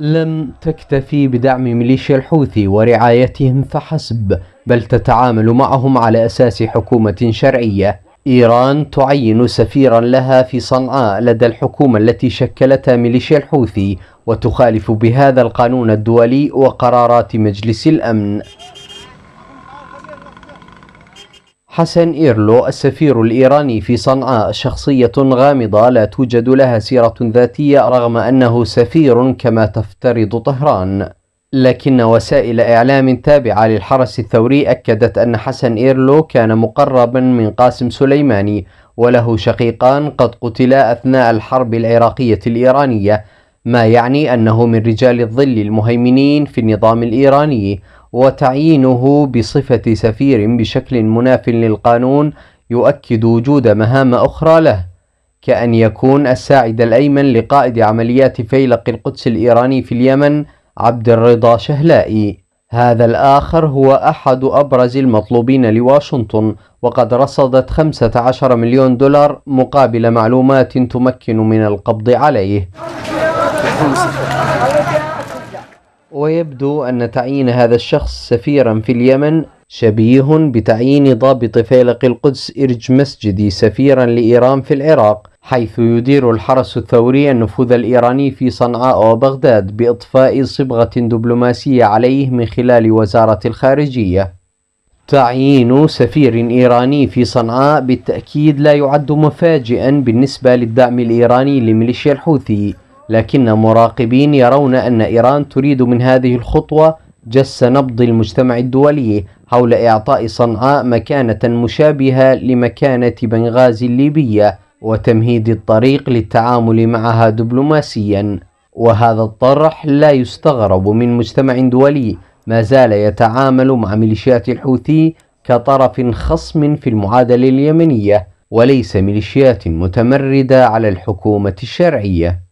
لم تكتفي بدعم ميليشيا الحوثي ورعايتهم فحسب بل تتعامل معهم على أساس حكومة شرعية إيران تعين سفيرا لها في صنعاء لدى الحكومة التي شكلتها ميليشيا الحوثي وتخالف بهذا القانون الدولي وقرارات مجلس الأمن حسن إيرلو السفير الإيراني في صنعاء شخصية غامضة لا توجد لها سيرة ذاتية رغم أنه سفير كما تفترض طهران لكن وسائل إعلام تابعة للحرس الثوري أكدت أن حسن إيرلو كان مقربا من قاسم سليماني وله شقيقان قد قتلا أثناء الحرب العراقية الإيرانية ما يعني أنه من رجال الظل المهيمنين في النظام الإيراني وتعيينه بصفة سفير بشكل مناف للقانون يؤكد وجود مهام أخرى له كأن يكون الساعد الأيمن لقائد عمليات فيلق القدس الإيراني في اليمن عبد الرضا شهلائي هذا الآخر هو أحد أبرز المطلوبين لواشنطن وقد رصدت 15 مليون دولار مقابل معلومات تمكن من القبض عليه ويبدو أن تعيين هذا الشخص سفيرا في اليمن شبيه بتعيين ضابط فيلق القدس إرج مسجدي سفيرا لإيران في العراق حيث يدير الحرس الثوري النفوذ الإيراني في صنعاء وبغداد بإطفاء صبغة دبلوماسية عليه من خلال وزارة الخارجية تعيين سفير إيراني في صنعاء بالتأكيد لا يعد مفاجئا بالنسبة للدعم الإيراني لميليشيا الحوثي لكن مراقبين يرون أن إيران تريد من هذه الخطوة جس نبض المجتمع الدولي حول إعطاء صنعاء مكانة مشابهة لمكانة بنغازي الليبية وتمهيد الطريق للتعامل معها دبلوماسيا وهذا الطرح لا يستغرب من مجتمع دولي ما زال يتعامل مع ميليشيات الحوثي كطرف خصم في المعادلة اليمنية وليس ميليشيات متمردة على الحكومة الشرعية